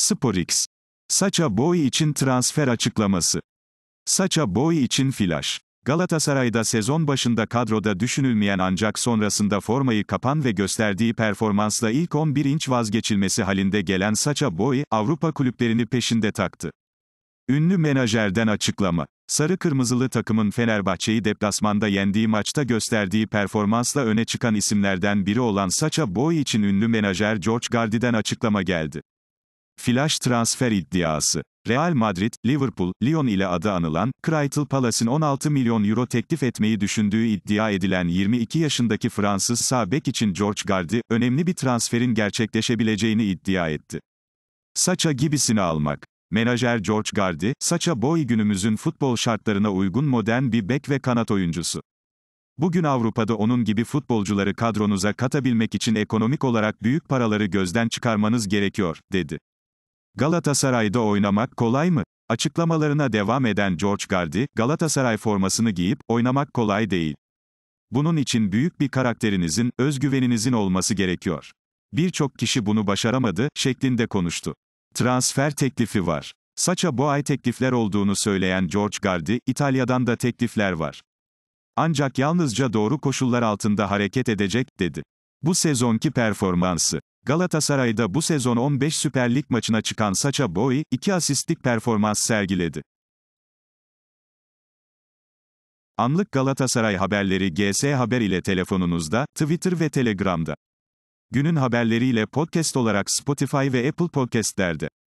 SporX. Saça boy için transfer açıklaması. Saça boy için flash. Galatasaray'da sezon başında kadroda düşünülmeyen ancak sonrasında formayı kapan ve gösterdiği performansla ilk 11 inç vazgeçilmesi halinde gelen Saça Boy, Avrupa kulüplerini peşinde taktı. Ünlü menajerden açıklama. Sarı kırmızılı takımın Fenerbahçe'yi deplasmanda yendiği maçta gösterdiği performansla öne çıkan isimlerden biri olan Saça Boy için ünlü menajer George Gardi'den açıklama geldi. Flash transfer iddiası. Real Madrid, Liverpool, Lyon ile adı anılan, Crystal Palace'in 16 milyon euro teklif etmeyi düşündüğü iddia edilen 22 yaşındaki Fransız sağ bek için George Gardi, önemli bir transferin gerçekleşebileceğini iddia etti. Saça gibisini almak. Menajer George Gardi, Saça Boy günümüzün futbol şartlarına uygun modern bir bek ve kanat oyuncusu. Bugün Avrupa'da onun gibi futbolcuları kadronuza katabilmek için ekonomik olarak büyük paraları gözden çıkarmanız gerekiyor, dedi. Galatasaray'da oynamak kolay mı? Açıklamalarına devam eden George Gardi, Galatasaray formasını giyip oynamak kolay değil. Bunun için büyük bir karakterinizin, özgüveninizin olması gerekiyor. Birçok kişi bunu başaramadı şeklinde konuştu. Transfer teklifi var. Saça bu ay teklifler olduğunu söyleyen George Gardi, İtalya'dan da teklifler var. Ancak yalnızca doğru koşullar altında hareket edecek dedi. Bu sezonki performansı Galatasaray'da bu sezon 15 Süper Lig maçına çıkan Sacha Boey, 2 asistlik performans sergiledi. Anlık Galatasaray haberleri GS Haber ile telefonunuzda, Twitter ve Telegram'da. Günün haberleriyle podcast olarak Spotify ve Apple Podcast'lerde.